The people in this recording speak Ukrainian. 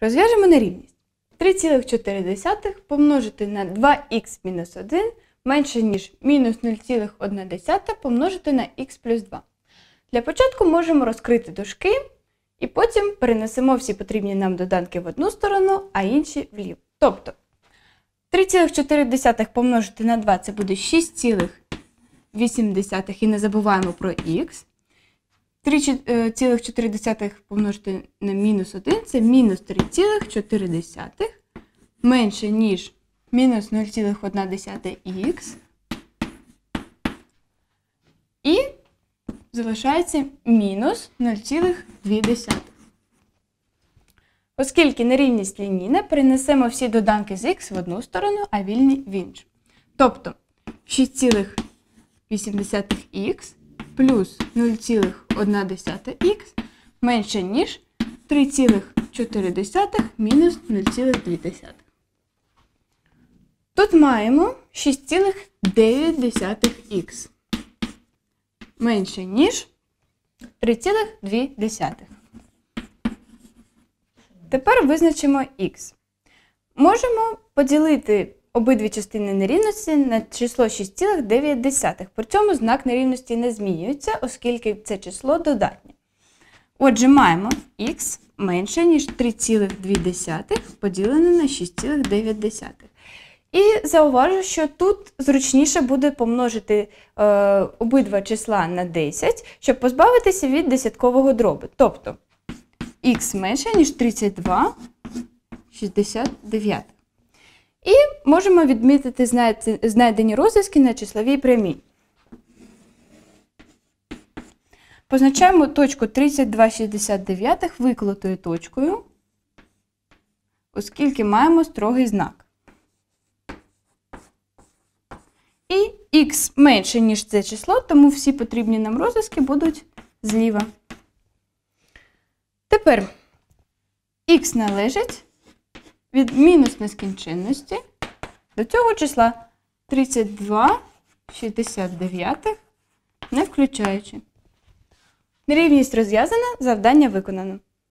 Розв'яжемо нерівність. 3,4 помножити на 2х-1 менше, ніж мінус 0,1 помножити на х плюс 2. Для початку можемо розкрити дужки і потім перенесемо всі потрібні нам доданки в одну сторону, а інші вліву. Тобто 3,4 помножити на 2 це буде 6,8 і не забуваємо про х. 3,4 е, помножити на мінус 1 це мінус 3,4 менше, ніж мінус 0,1х. І залишається мінус 0,2. Оскільки нерівність лініна принесемо всі доданки з х в одну сторону, а вільні в іншу. Тобто 6,8х плюс 0,1. 1,1х менше, ніж 3,4 мінус 0,2. Тут маємо 6,9х менше, ніж 3,2. Тепер визначимо х. Можемо поділити обидві частини нерівності на число 6,9. При цьому знак нерівності не змінюється, оскільки це число додатнє. Отже, маємо х менше, ніж 3,2 поділене на 6,9. І зауважу, що тут зручніше буде помножити е, обидва числа на 10, щоб позбавитися від десяткового дроби. Тобто х менше, ніж 32,69. І можемо відмітити знайдені розв'язки на числовій прямі. Позначаємо точку 32,69 виклотою точкою, оскільки маємо строгий знак. І х менше, ніж це число, тому всі потрібні нам розв'язки будуть зліва. Тепер х належить від мінус нескінченності до цього числа 32 69 не включаючи. Рівність розв'язана, завдання виконано.